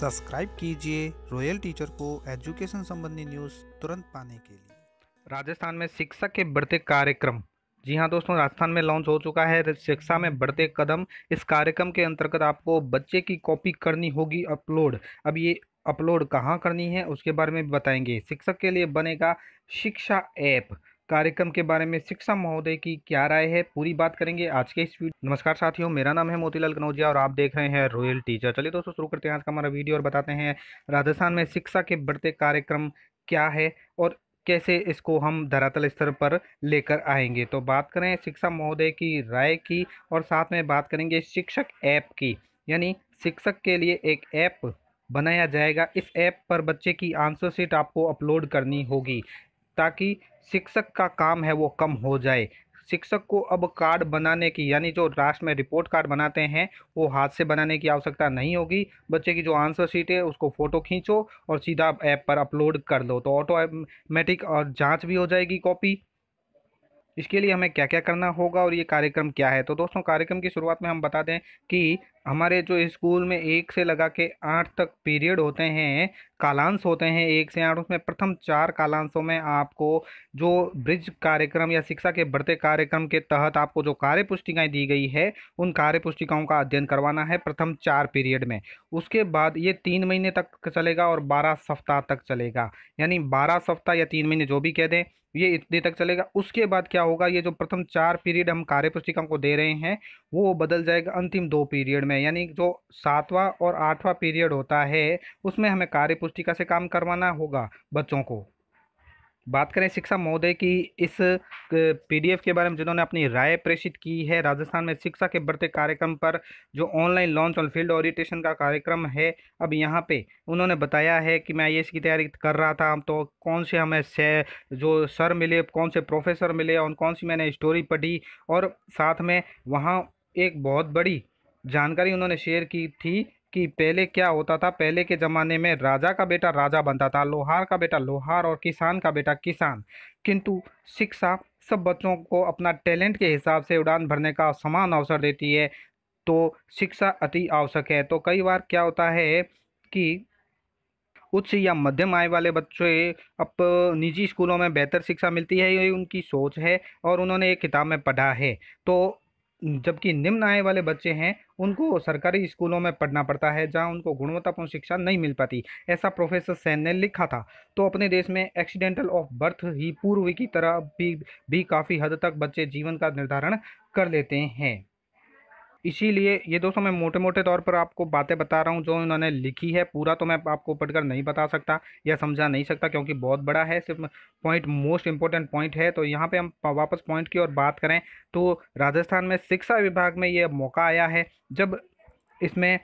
subscribe कीजिए royal teacher को education संबंधी न्यूज़ तुरंत पाने के लिए राजस्थान में शिक्षक के बढ़ते कार्यक्रम जी हाँ दोस्तों राजस्थान में लॉन्च हो चुका है शिक्षा में बढ़ते कदम इस कार्यक्रम के अंतर्गत आपको बच्चे की कॉपी करनी होगी अपलोड अब ये अपलोड कहाँ करनी है उसके बारे में बताएंगे शिक्षक के लिए बनेगा शिक्षा ऐप कार्यक्रम के बारे में शिक्षा महोदय की क्या राय है पूरी बात करेंगे आज के इस वीडियो नमस्कार साथियों मेरा नाम है मोतीलाल कनौजिया और आप देख रहे हैं रॉयल टीचर चलिए दोस्तों शुरू करते हैं आज का हमारा वीडियो और बताते हैं राजस्थान में शिक्षा के बढ़ते कार्यक्रम क्या है और कैसे इसको हम धरातल स्तर पर लेकर आएंगे तो बात करें शिक्षा महोदय की राय की और साथ में बात करेंगे शिक्षक ऐप की यानी शिक्षक के लिए एक ऐप बनाया जाएगा इस ऐप पर बच्चे की आंसर शीट आपको अपलोड करनी होगी ताकि शिक्षक का काम है वो कम हो जाए शिक्षक को अब कार्ड बनाने की यानी जो लास्ट में रिपोर्ट कार्ड बनाते हैं वो हाथ से बनाने की आवश्यकता नहीं होगी बच्चे की जो आंसर शीट है उसको फ़ोटो खींचो और सीधा ऐप पर अपलोड कर दो तो ऑटोमेटिक और जाँच भी हो जाएगी कॉपी इसके लिए हमें क्या क्या करना होगा और ये कार्यक्रम क्या है तो दोस्तों कार्यक्रम की शुरुआत में हम बता दें कि हमारे जो स्कूल में एक से लगा के आठ तक पीरियड होते हैं कालांश होते हैं एक से आठ उसमें प्रथम चार कालांशों में आपको जो ब्रिज कार्यक्रम या शिक्षा के बढ़ते कार्यक्रम के तहत आपको जो कार्य पुस्तिकाएँ दी गई है उन कार्य पुस्तिकाओं का अध्ययन करवाना है प्रथम चार पीरियड में उसके बाद ये तीन महीने तक चलेगा और बारह सप्ताह तक चलेगा यानी बारह सप्ताह या तीन महीने जो भी कह दें ये इतने तक चलेगा उसके बाद क्या होगा ये जो प्रथम चार पीरियड हम कार्य पुस्तिकाओं को दे रहे हैं वो बदल जाएगा अंतिम दो पीरियड में में यानी जो सातवां और आठवां पीरियड होता है उसमें हमें कार्य पुस्तिका से काम करवाना होगा बच्चों को बात करें शिक्षा महोदय की इस पीडीएफ के बारे में जिन्होंने अपनी राय प्रेषित की है राजस्थान में शिक्षा के बढ़ते कार्यक्रम पर जो ऑनलाइन लॉन्च और फील्ड ऑरिटेशन का कार्यक्रम है अब यहाँ पे उन्होंने बताया है कि मैं ये इसकी तैयारी कर रहा था तो कौन से हमें से, जो सर मिले कौन से प्रोफेसर मिले और कौन सी मैंने स्टोरी पढ़ी और साथ में वहाँ एक बहुत बड़ी जानकारी उन्होंने शेयर की थी कि पहले क्या होता था पहले के ज़माने में राजा का बेटा राजा बनता था लोहार का बेटा लोहार और किसान का बेटा किसान किंतु शिक्षा सब बच्चों को अपना टैलेंट के हिसाब से उड़ान भरने का समान अवसर देती है तो शिक्षा अति आवश्यक है तो कई बार क्या होता है कि उच्च या मध्यम आय वाले बच्चे अब निजी स्कूलों में बेहतर शिक्षा मिलती है ये उनकी सोच है और उन्होंने एक किताब में पढ़ा है तो जबकि निम्न आय वाले बच्चे हैं उनको सरकारी स्कूलों में पढ़ना पड़ता है जहां उनको गुणवत्तापूर्ण शिक्षा नहीं मिल पाती ऐसा प्रोफेसर सैन ने लिखा था तो अपने देश में एक्सीडेंटल ऑफ बर्थ ही पूर्व की तरह भी, भी काफ़ी हद तक बच्चे जीवन का निर्धारण कर लेते हैं इसीलिए ये दोस्तों मैं मोटे मोटे तौर पर आपको बातें बता रहा हूँ जो इन्होंने लिखी है पूरा तो मैं आपको पढ़कर नहीं बता सकता या समझा नहीं सकता क्योंकि बहुत बड़ा है सिर्फ पॉइंट मोस्ट इंपॉर्टेंट पॉइंट है तो यहाँ पे हम वापस पॉइंट की ओर बात करें तो राजस्थान में शिक्षा विभाग में ये मौका आया है जब इसमें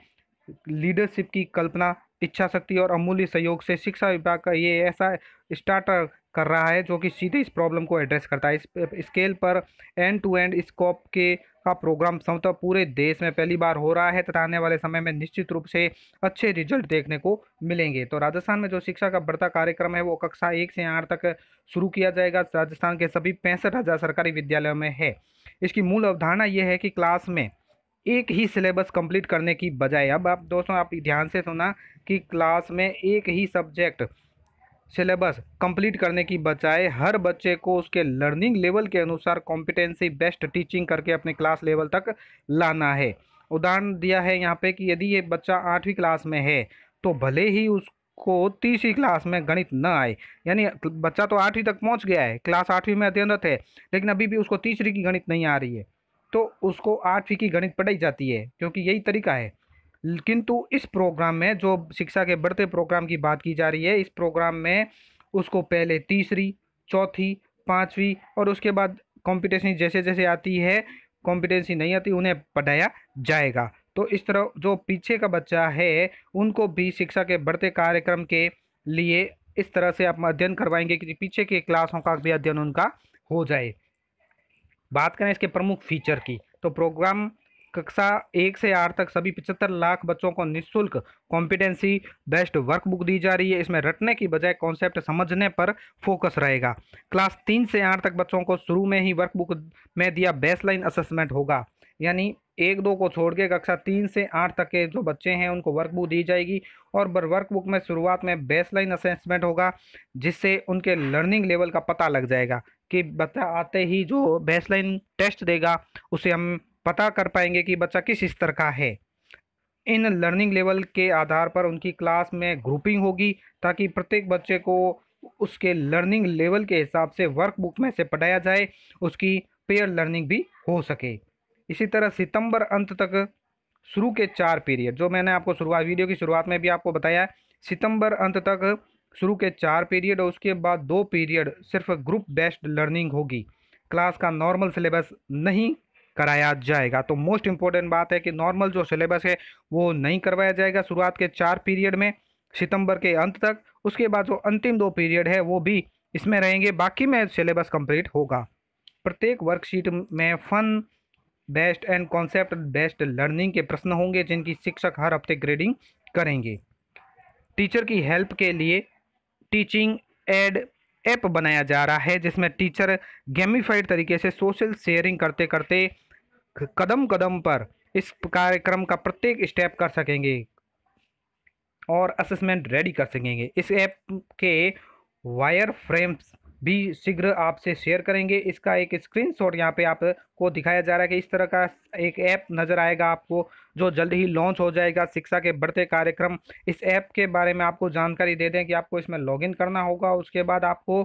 लीडरशिप की कल्पना इच्छा शक्ति और अमूल्य सहयोग से शिक्षा विभाग का ये ऐसा स्टार्टर कर रहा है जो कि सीधे इस प्रॉब्लम को एड्रेस करता है इस स्केल पर एंड टू एंड स्कोप के का प्रोग्राम संभवतः पूरे देश में पहली बार हो रहा है तथा आने वाले समय में निश्चित रूप से अच्छे रिजल्ट देखने को मिलेंगे तो राजस्थान में जो शिक्षा का बढ़ता कार्यक्रम है वो कक्षा एक से आठ तक शुरू किया जाएगा राजस्थान के सभी पैंसठ हज़ार सरकारी विद्यालयों में है इसकी मूल अवधारणा ये है कि क्लास में एक ही सिलेबस कंप्लीट करने की बजाय अब आप दोस्तों आप ध्यान से सुना कि क्लास में एक ही सब्जेक्ट सिलेबस कंप्लीट करने की बजाय हर बच्चे को उसके लर्निंग लेवल के अनुसार कॉम्पिटेंसी बेस्ट टीचिंग करके अपने क्लास लेवल तक लाना है उदाहरण दिया है यहाँ पे कि यदि ये बच्चा आठवीं क्लास में है तो भले ही उसको तीसरी क्लास में गणित न आए यानी बच्चा तो आठवीं तक पहुँच गया है क्लास आठवीं में अध्ययनरत है लेकिन अभी भी उसको तीसरी की गणित नहीं आ रही है तो उसको आठवीं की गणित पढ़ाई जाती है क्योंकि यही तरीका है किंतु इस प्रोग्राम में जो शिक्षा के बढ़ते प्रोग्राम की बात की जा रही है इस प्रोग्राम में उसको पहले तीसरी चौथी पाँचवीं और उसके बाद कॉम्पिटेंसी जैसे जैसे आती है कॉम्पिटेंसी नहीं आती उन्हें पढ़ाया जाएगा तो इस तरह जो पीछे का बच्चा है उनको भी शिक्षा के बढ़ते कार्यक्रम के लिए इस तरह से आप अध्ययन करवाएंगे कि पीछे के क्लासों का भी अध्ययन उनका हो जाए बात करें इसके प्रमुख फीचर की तो प्रोग्राम कक्षा एक से आठ तक सभी पचहत्तर लाख बच्चों को निःशुल्क कॉम्पिटेंसी बेस्ट वर्कबुक दी जा रही है इसमें रटने की बजाय कॉन्सेप्ट समझने पर फोकस रहेगा क्लास तीन से आठ तक बच्चों को शुरू में ही वर्कबुक में दिया बेसलाइन असेसमेंट होगा यानी एक दो को छोड़ के कक्षा तीन से आठ तक के जो बच्चे हैं उनको वर्कबुक दी जाएगी और वर्कबुक में शुरुआत में बेसलाइन असेसमेंट होगा जिससे उनके लर्निंग लेवल का पता लग जाएगा कि बच्चा आते ही जो बेसलाइन टेस्ट देगा उसे हम पता कर पाएंगे कि बच्चा किस स्तर का है इन लर्निंग लेवल के आधार पर उनकी क्लास में ग्रुपिंग होगी ताकि प्रत्येक बच्चे को उसके लर्निंग लेवल के हिसाब से वर्कबुक में से पढ़ाया जाए उसकी पेयर लर्निंग भी हो सके इसी तरह सितंबर अंत तक शुरू के चार पीरियड जो मैंने आपको शुरुआत वीडियो की शुरुआत में भी आपको बताया सितंबर अंत तक शुरू के चार पीरियड और उसके बाद दो पीरियड सिर्फ ग्रुप बेस्ड लर्निंग होगी क्लास का नॉर्मल सिलेबस नहीं कराया जाएगा तो मोस्ट इम्पोर्टेंट बात है कि नॉर्मल जो सिलेबस है वो नहीं करवाया जाएगा शुरुआत के चार पीरियड में सितंबर के अंत तक उसके बाद जो अंतिम दो पीरियड है वो भी इसमें रहेंगे बाकी में सिलेबस कंप्लीट होगा प्रत्येक वर्कशीट में fun based and concept based learning के प्रश्न होंगे जिनकी शिक्षक हर हफ्ते ग्रेडिंग करेंगे टीचर की हेल्प के लिए टीचिंग एड ऐप बनाया जा रहा है जिसमें टीचर गेमिफाइड तरीके से सोशल शेयरिंग करते करते कदम कदम पर इस कार्यक्रम का प्रत्येक स्टेप कर सकेंगे और असेसमेंट रेडी कर सकेंगे इस ऐप के वायर फ्रेम्स भी शीघ्र आपसे शेयर करेंगे इसका एक स्क्रीनशॉट यहाँ पे आपको दिखाया जा रहा है कि इस तरह का एक ऐप नज़र आएगा आपको जो जल्द ही लॉन्च हो जाएगा शिक्षा के बढ़ते कार्यक्रम इस ऐप के बारे में आपको जानकारी दे दें कि आपको इसमें लॉगिन करना होगा उसके बाद आपको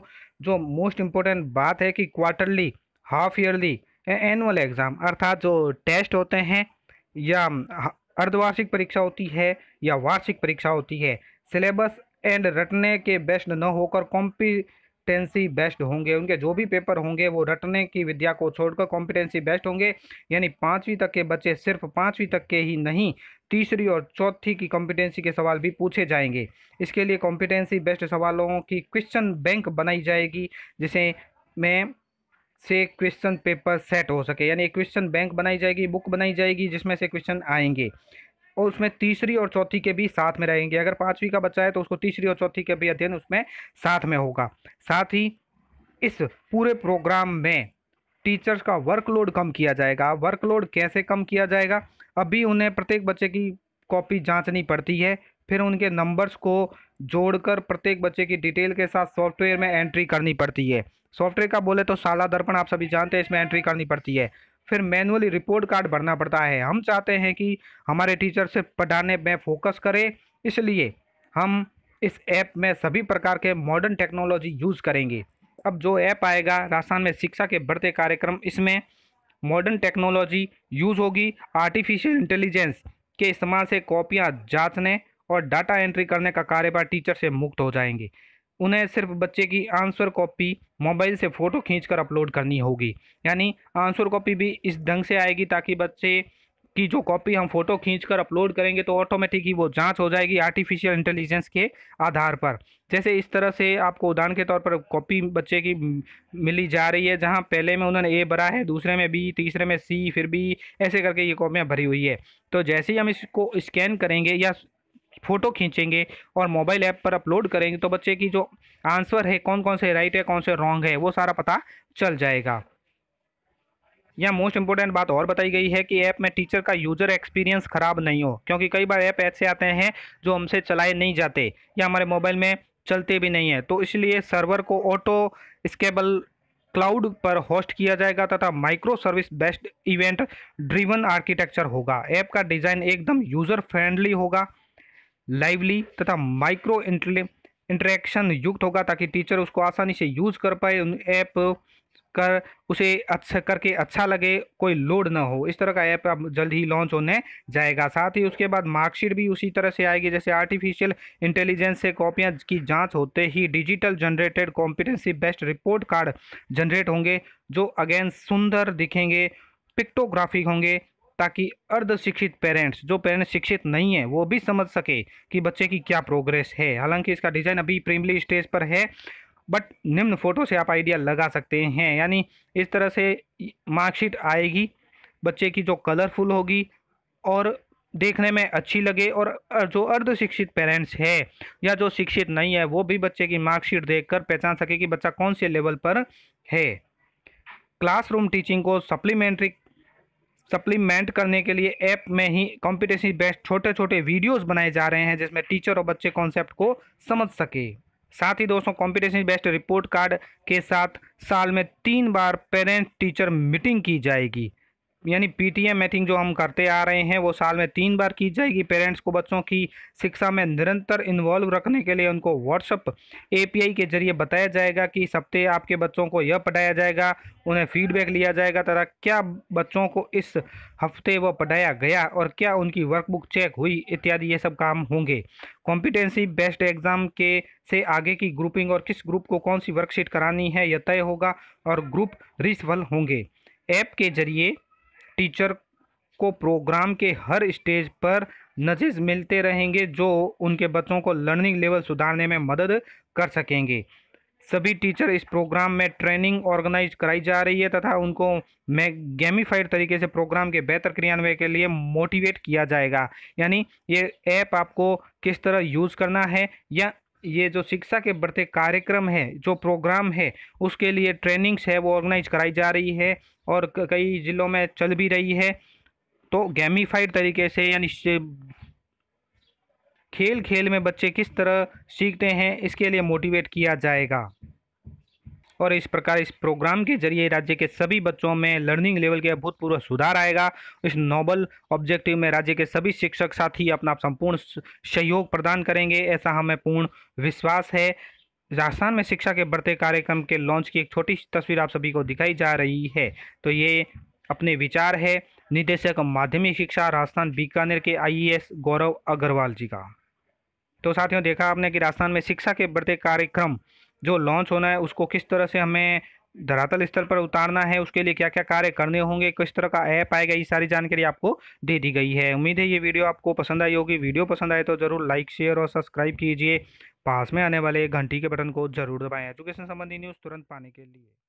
जो मोस्ट इम्पोर्टेंट बात है कि quarterly half yearly annual exam अर्थात जो टेस्ट होते हैं या अर्धवार्षिक परीक्षा होती है या वार्षिक परीक्षा होती है सिलेबस एंड रटने के बेस्ट न होकर कॉम्पी कॉम्पिटेंसी बेस्ड होंगे उनके जो भी पेपर होंगे वो रटने की विद्या को छोड़कर कॉम्पिटेंसी बेस्ड होंगे यानी पाँचवीं तक के बच्चे सिर्फ पाँचवीं तक के ही नहीं तीसरी और चौथी की कॉम्पिटेंसी के सवाल भी पूछे जाएंगे इसके लिए कॉम्पिटेंसी बेस्ड सवालों की क्वेश्चन बैंक बनाई जाएगी जिसे में से क्वेश्चन पेपर सेट हो सके यानी क्वेश्चन बैंक बनाई जाएगी बुक बनाई जाएगी जिसमें से क्वेश्चन आएंगे और उसमें तीसरी और चौथी के भी साथ में रहेंगे अगर पाँचवीं का बच्चा है तो उसको तीसरी और चौथी के भी अध्ययन उसमें साथ में होगा साथ ही इस पूरे प्रोग्राम में टीचर्स का वर्कलोड कम किया जाएगा वर्कलोड कैसे कम किया जाएगा अभी उन्हें प्रत्येक बच्चे की कॉपी जांचनी पड़ती है फिर उनके नंबर्स को जोड़कर प्रत्येक बच्चे की डिटेल के साथ सॉफ्टवेयर में एंट्री करनी पड़ती है सॉफ्टवेयर का बोले तो साला दर्पण आप सभी जानते हैं इसमें एंट्री करनी पड़ती है फिर मैनुअली रिपोर्ट कार्ड भरना पड़ता है हम चाहते हैं कि हमारे टीचर से पढ़ाने में फोकस करें इसलिए हम इस ऐप में सभी प्रकार के मॉडर्न टेक्नोलॉजी यूज़ करेंगे अब जो ऐप आएगा राजस्थान में शिक्षा के बढ़ते कार्यक्रम इसमें मॉडर्न टेक्नोलॉजी यूज़ होगी आर्टिफिशियल इंटेलिजेंस के इस्तेमाल से कॉपियाँ जाँचने और डाटा एंट्री करने का कार्यभार टीचर से मुक्त हो जाएंगे उन्हें सिर्फ बच्चे की आंसर कॉपी मोबाइल से फ़ोटो खींचकर अपलोड करनी होगी यानी आंसर कॉपी भी इस ढंग से आएगी ताकि बच्चे की जो कॉपी हम फोटो खींचकर अपलोड करेंगे तो ऑटोमेटिक ही वो जांच हो जाएगी आर्टिफिशियल इंटेलिजेंस के आधार पर जैसे इस तरह से आपको उदाहरण के तौर पर कॉपी बच्चे की मिली जा रही है जहाँ पहले में उन्होंने ए भरा है दूसरे में बी तीसरे में सी फिर बी ऐसे करके ये कॉपियाँ भरी हुई है तो जैसे ही हम इसको स्कैन करेंगे या फ़ोटो खींचेंगे और मोबाइल ऐप पर अपलोड करेंगे तो बच्चे की जो आंसर है कौन कौन से राइट है कौन से रॉन्ग है वो सारा पता चल जाएगा या मोस्ट इंपॉर्टेंट बात और बताई गई है कि ऐप में टीचर का यूज़र एक्सपीरियंस ख़राब नहीं हो क्योंकि कई बार ऐप ऐसे आते हैं जो हमसे चलाए नहीं जाते या हमारे मोबाइल में चलते भी नहीं है तो इसलिए सर्वर को ऑटो स्केबल क्लाउड पर होस्ट किया जाएगा तथा micro service based event driven architecture होगा ऐप का डिज़ाइन एकदम यूज़र फ्रेंडली होगा लाइवली तथा माइक्रो इंटरेक्शन युक्त होगा ताकि टीचर उसको आसानी से यूज़ कर पाए उन ऐप कर उसे अच्छा करके अच्छा लगे कोई लोड ना हो इस तरह का ऐप अब जल्द ही लॉन्च होने जाएगा साथ ही उसके बाद मार्कशीट भी उसी तरह से आएगी जैसे आर्टिफिशियल इंटेलिजेंस से कॉपियाँ की जांच होते ही digital generated competency based report card generate होंगे जो अगेन सुंदर दिखेंगे पिक्टोग्राफिक होंगे ताकि अर्ध शिक्षित पेरेंट्स जो पेरेंट्स शिक्षित नहीं है वो भी समझ सके कि बच्चे की क्या प्रोग्रेस है हालांकि इसका डिज़ाइन अभी प्रीमली स्टेज पर है बट निम्न फोटो से आप आइडिया लगा सकते हैं यानी इस तरह से मार्कशीट आएगी बच्चे की जो कलरफुल होगी और देखने में अच्छी लगे और जो अर्ध शिक्षित पेरेंट्स है या जो शिक्षित नहीं है वो भी बच्चे की मार्कशीट देखकर पहचान सके कि बच्चा कौन से लेवल पर है क्लासरूम टीचिंग को सप्लीमेंट्री सप्लीमेंट करने के लिए ऐप में ही कॉम्पिटिशन बेस्ट छोटे छोटे वीडियोस बनाए जा रहे हैं जिसमें टीचर और बच्चे कॉन्सेप्ट को समझ सके साथ ही दोस्तों कॉम्पिटिशन बेस्ट रिपोर्ट कार्ड के साथ साल में तीन बार पेरेंट टीचर मीटिंग की जाएगी यानी पीटीएम मैथिंग जो हम करते आ रहे हैं वो साल में तीन बार की जाएगी पेरेंट्स को बच्चों की शिक्षा में निरंतर इन्वॉल्व रखने के लिए उनको व्हाट्सअप एपीआई के जरिए बताया जाएगा कि इस हफ्ते आपके बच्चों को यह पढ़ाया जाएगा उन्हें फीडबैक लिया जाएगा तथा क्या बच्चों को इस हफ्ते वह पढ़ाया गया और क्या उनकी वर्कबुक चेक हुई इत्यादि ये सब काम होंगे कॉम्पिटेंसी बेस्ट एग्ज़ाम के से आगे की ग्रुपिंग और किस ग्रुप को कौन सी वर्कशीट करानी है यह तय होगा और ग्रुप रिसवल होंगे ऐप के जरिए टीचर को प्रोग्राम के हर स्टेज पर नजीज मिलते रहेंगे जो उनके बच्चों को लर्निंग लेवल सुधारने में मदद कर सकेंगे सभी टीचर इस प्रोग्राम में ट्रेनिंग ऑर्गेनाइज कराई जा रही है तथा उनको मैं गेमीफाइड तरीके से प्रोग्राम के बेहतर क्रियान्वयन के लिए मोटिवेट किया जाएगा यानी ये ऐप आपको किस तरह यूज़ करना है या ये जो शिक्षा के बढ़ते कार्यक्रम है जो प्रोग्राम है उसके लिए ट्रेनिंग्स है वो ऑर्गेनाइज कराई जा रही है और कई ज़िलों में चल भी रही है तो गेमीफाइड तरीके से यानी खेल खेल में बच्चे किस तरह सीखते हैं इसके लिए मोटिवेट किया जाएगा और इस प्रकार इस प्रोग्राम के जरिए राज्य के सभी बच्चों में लर्निंग लेवल के अभूतपूर्व सुधार आएगा इस नोबल ऑब्जेक्टिव में राज्य के सभी शिक्षक साथी अपना संपूर्ण सहयोग प्रदान करेंगे ऐसा हमें पूर्ण विश्वास है राजस्थान में शिक्षा के बढ़ते कार्यक्रम के लॉन्च की एक छोटी तस्वीर आप सभी को दिखाई जा रही है तो ये अपने विचार है निदेशक माध्यमिक शिक्षा राजस्थान बीकानेर के आईएएस e गौरव अग्रवाल जी का तो साथियों देखा आपने कि राजस्थान में शिक्षा के बढ़ते कार्यक्रम जो लॉन्च होना है उसको किस तरह से हमें धरातल स्तर पर उतारना है उसके लिए क्या क्या कार्य करने होंगे किस तरह का ऐप आएगा ये सारी जानकारी आपको दे दी गई है उम्मीद है ये वीडियो आपको पसंद आई होगी वीडियो पसंद आए तो ज़रूर लाइक शेयर और सब्सक्राइब कीजिए पास में आने वाले घंटी के बटन को जरूर दबाएं एजुकेशन संबंधी न्यूज़ तुरंत पाने के लिए